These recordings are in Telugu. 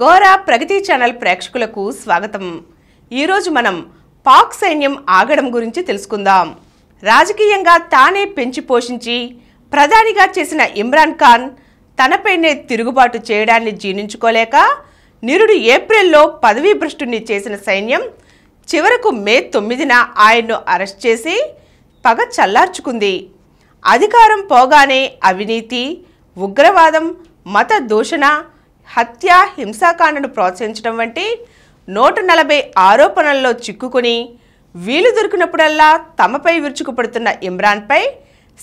గోరా ప్రగతి ఛానల్ ప్రేక్షకులకు స్వాగతం ఈరోజు మనం పాక్ సైన్యం ఆగడం గురించి తెలుసుకుందాం రాజకీయంగా తానే పెంచి పోషించి ప్రధానిగా చేసిన ఇమ్రాన్ ఖాన్ తనపైనే తిరుగుబాటు చేయడాన్ని జీర్ణించుకోలేక నిరుడు ఏప్రిల్లో పదవీ భ్రష్టుని చేసిన సైన్యం చివరకు మే తొమ్మిదిన ఆయన్ను అరెస్ట్ చేసి పగ చల్లార్చుకుంది అధికారం పోగానే అవినీతి ఉగ్రవాదం మత దూషణ హత్య హింసాకాండను ప్రోత్సహించడం వంటి నూట నలభై ఆరోపణల్లో చిక్కుకుని వీలు దొరికినప్పుడల్లా తమపై విరుచుకుపడుతున్న ఇమ్రాన్పై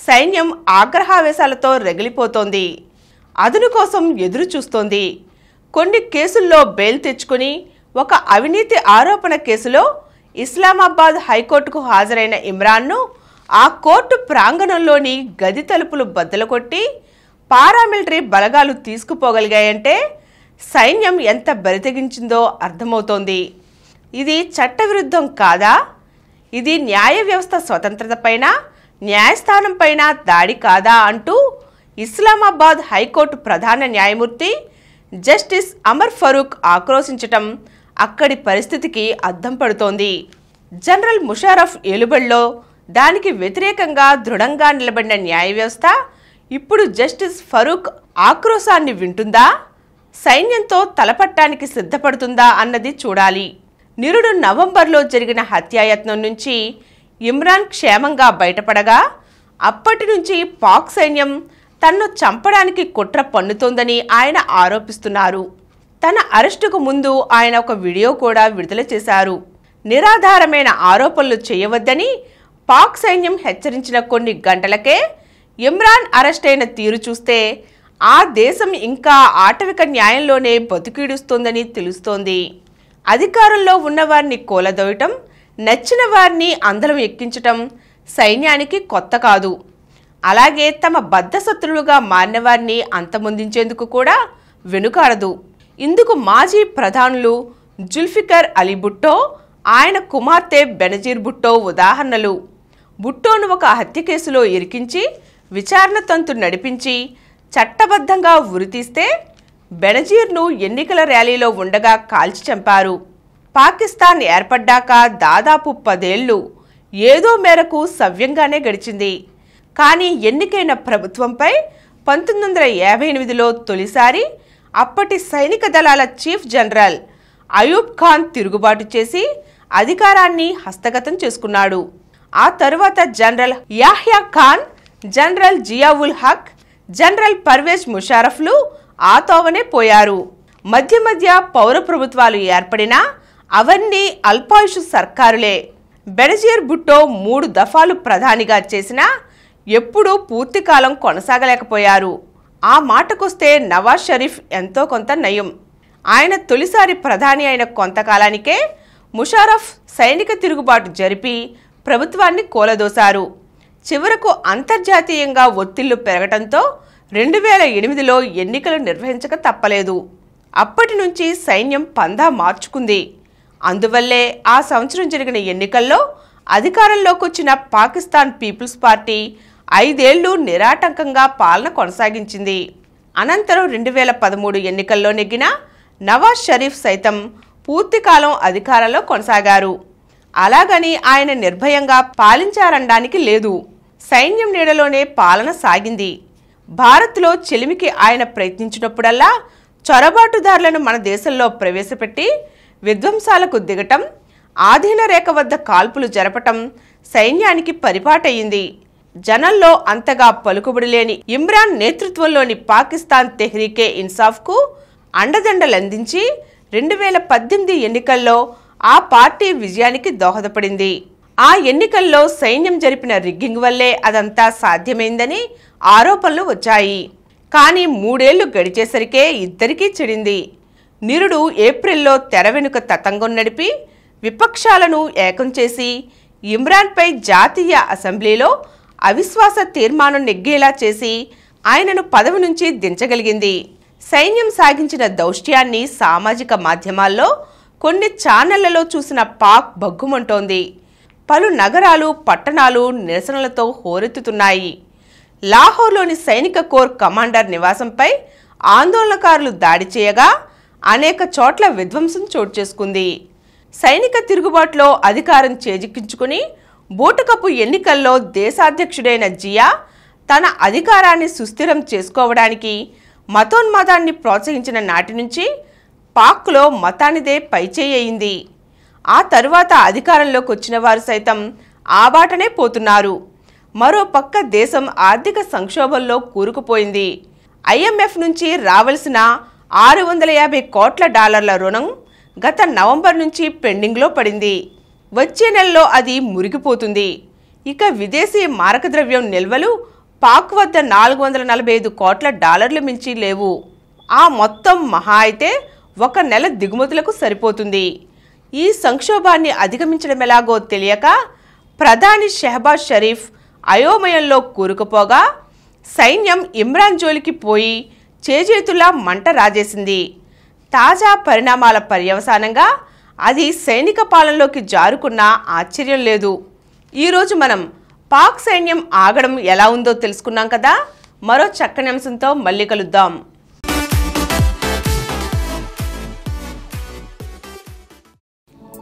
సైన్యం ఆగ్రహావేశాలతో రగిలిపోతోంది అదును కోసం ఎదురు చూస్తోంది కొన్ని కేసుల్లో బెయిల్ తెచ్చుకుని ఒక అవినీతి ఆరోపణ కేసులో ఇస్లామాబాద్ హైకోర్టుకు హాజరైన ఇమ్రాన్ను ఆ కోర్టు ప్రాంగణంలోని గది తలుపులు బద్దలు కొట్టి పారామిలిటరీ బలగాలు తీసుకుపోగలిగాయంటే సైన్యం ఎంత బరితెగించిందో అర్థమవుతోంది ఇది చట్టవిరుద్ధం కాదా ఇది న్యాయ వ్యవస్థ స్వతంత్రతపైన పైన దాడి కాదా అంటూ ఇస్లామాబాద్ హైకోర్టు ప్రధాన న్యాయమూర్తి జస్టిస్ అమర్ ఫరూక్ ఆక్రోశించటం అక్కడి పరిస్థితికి అద్దం పడుతోంది జనరల్ ముషారఫ్ ఎలుబడిలో దానికి వ్యతిరేకంగా దృఢంగా నిలబడిన న్యాయ వ్యవస్థ ఇప్పుడు జస్టిస్ ఫరూక్ ఆక్రోశాన్ని వింటుందా సైన్యంతో తలపట్టానికి సిద్ధపడుతుందా అన్నది చూడాలి నిరుడు నవంబర్లో జరిగిన హత్యాయత్నం నుంచి ఇమ్రాన్ క్షేమంగా బయటపడగా అప్పటి నుంచి పాక్ సైన్యం తన్ను చంపడానికి కుట్ర పన్నుతోందని ఆయన ఆరోపిస్తున్నారు తన అరెస్టుకు ముందు ఆయన ఒక వీడియో కూడా విడుదల చేశారు నిరాధారమైన ఆరోపణలు చేయవద్దని పాక్ సైన్యం హెచ్చరించిన కొన్ని గంటలకే ఇమ్రాన్ అరెస్ట్ అయిన తీరు చూస్తే ఆ దేశం ఇంకా ఆటవిక న్యాయంలోనే బతుకిడుస్తోందని తెలుస్తోంది అధికారంలో ఉన్నవారిని కూలదోయటం నచ్చిన వారిని అందలం ఎక్కించటం సైన్యానికి కొత్త కాదు అలాగే తమ మారిన మారినవారిని అంతమొందించేందుకు కూడా వెనుకాడదు ఇందుకు మాజీ ప్రధానులు జుల్ఫికర్ అలీ బుట్టో ఆయన కుమార్తె బెనజీర్ బుట్టో ఉదాహరణలు బుట్టోను ఒక హత్య కేసులో ఇరికించి విచారణ తంతు నడిపించి చట్టబద్ధంగా ఉరితీస్తే బెనజీర్ను ఎన్నికల ర్యాలీలో ఉండగా కాల్చి చంపారు పాకిస్తాన్ ఏర్పడ్డాక దాదాపు పదేళ్లు ఏదో మేరకు సవ్యంగానే గడిచింది కానీ ఎన్నికైన ప్రభుత్వంపై పంతొమ్మిది వందల యాభై ఎనిమిదిలో తొలిసారి అప్పటి సైనిక దళాల చీఫ్ జనరల్ అయూబ్ ఖాన్ తిరుగుబాటు చేసి అధికారాన్ని హస్తగతం చేసుకున్నాడు ఆ తరువాత General Yahya Khan General Ziaul Haq General Pervez ముషారఫ్లు ఆతోవనే పోయారు మధ్య మధ్య పౌర ప్రభుత్వాలు ఏర్పడినా అవన్నీ అల్పాయుషు సర్కారులే బెనజియర్ బుట్టో మూడు దఫాలు ప్రధానిగా చేసినా ఎప్పుడూ పూర్తికాలం కొనసాగలేకపోయారు ఆ మాటకొస్తే నవాజ్ షరీఫ్ ఎంతో కొంత నయం ఆయన తొలిసారి ప్రధాని అయిన కొంతకాలానికే ముషారఫ్ సైనిక తిరుగుబాటు జరిపి ప్రభుత్వాన్ని కూలదోశారు చివరకు అంతర్జాతీయంగా ఒత్తిళ్లు పెరగటంతో రెండు వేల ఎనిమిదిలో ఎన్నికలు నిర్వహించక తప్పలేదు అప్పటి నుంచి సైన్యం పందా మార్చుకుంది అందువల్లే ఆ సంవత్సరం జరిగిన ఎన్నికల్లో అధికారంలోకి వచ్చిన పాకిస్తాన్ పీపుల్స్ పార్టీ ఐదేళ్లు నిరాటంకంగా పాలన కొనసాగించింది అనంతరం రెండు వేల పదమూడు ఎన్నికల్లో నెగ్గిన నవాజ్ షరీఫ్ సైతం పూర్తికాలం అధికారంలో కొనసాగారు అలాగని ఆయన నిర్భయంగా పాలించారనడానికి లేదు సైన్యం నీడలోనే పాలన సాగింది భారత్లో చెలిమికి ఆయన ప్రయత్నించినప్పుడల్లా చొరబాటుదారులను మన దేశంలో ప్రవేశపెట్టి విధ్వంసాలకు దిగటం ఆధీన రేఖ వద్ద కాల్పులు జరపటం సైన్యానికి పరిపాటయింది జనంలో అంతగా పలుకుబడి లేని ఇమ్రాన్ నేతృత్వంలోని పాకిస్తాన్ తెహ్రీకే ఇన్సాఫ్కు అండదండలందించి రెండు వేల పద్దెనిమిది ఎన్నికల్లో ఆ పార్టీ విజయానికి దోహదపడింది ఆ ఎన్నికల్లో సైన్యం జరిపిన రిగ్గింగ్ వల్లే అదంతా సాధ్యమైందని ఆరోపణలు వచ్చాయి కానీ మూడేళ్లు గడిచేసరికే ఇద్దరికీ చెడింది నిరుడు ఏప్రిల్లో తెర వెనుక తతంగం నడిపి విపక్షాలను ఏకం చేసి ఇమ్రాన్పై జాతీయ అసెంబ్లీలో అవిశ్వాస తీర్మానం నెగ్గేలా చేసి ఆయనను పదవి నుంచి దించగలిగింది సైన్యం సాగించిన దౌష్ట్యాన్ని సామాజిక మాధ్యమాల్లో కొన్ని ఛానళ్లలో చూసిన పాక్ భగ్గుమంటోంది పలు నగరాలు పట్టణాలు నిరసనలతో హోరెత్తుతున్నాయి లాహోర్లోని సైనిక కోర్ కమాండర్ నివాసంపై ఆందోళనకారులు దాడి చేయగా అనేక చోట్ల విధ్వంసం చోటు చేసుకుంది సైనిక తిరుగుబాటులో అధికారం చేజిక్కించుకుని బూటకపు ఎన్నికల్లో దేశాధ్యక్షుడైన జియా తన అధికారాన్ని సుస్థిరం చేసుకోవడానికి మతోన్మాదాన్ని ప్రోత్సహించిన నాటి నుంచి పాక్లో మతానిదే అయింది ఆ తరువాత అధికారంలోకి వచ్చిన వారు సైతం ఆ బాటనే పోతున్నారు మరో పక్క దేశం ఆర్థిక సంక్షోభంలో కూరుకుపోయింది ఐఎంఎఫ్ నుంచి రావలసిన ఆరు వందల యాభై కోట్ల డాలర్ల రుణం గత నవంబర్ నుంచి పెండింగ్లో పడింది వచ్చే నెలలో అది మురిగిపోతుంది ఇక విదేశీ మారకద్రవ్యం నిల్వలు పాక్ వద్ద నాలుగు వందల నలభై ఐదు కోట్ల డాలర్లు మించి లేవు ఆ మొత్తం మహా అయితే ఒక నెల దిగుమతులకు సరిపోతుంది ఈ సంక్షోభాన్ని అధిగమించడం ఎలాగో తెలియక ప్రధాని షెహబాజ్ షరీఫ్ అయోమయంలో కూరుకుపోగా సైన్యం ఇమ్రాన్ జోలికి పోయి చేజేతులా మంట రాజేసింది తాజా పరిణామాల పర్యవసానంగా అది సైనిక పాలనలోకి జారుకున్న ఆశ్చర్యం లేదు ఈరోజు మనం పాక్ సైన్యం ఆగడం ఎలా ఉందో తెలుసుకున్నాం కదా మరో చక్కని అంశంతో మళ్ళీ కలుద్దాం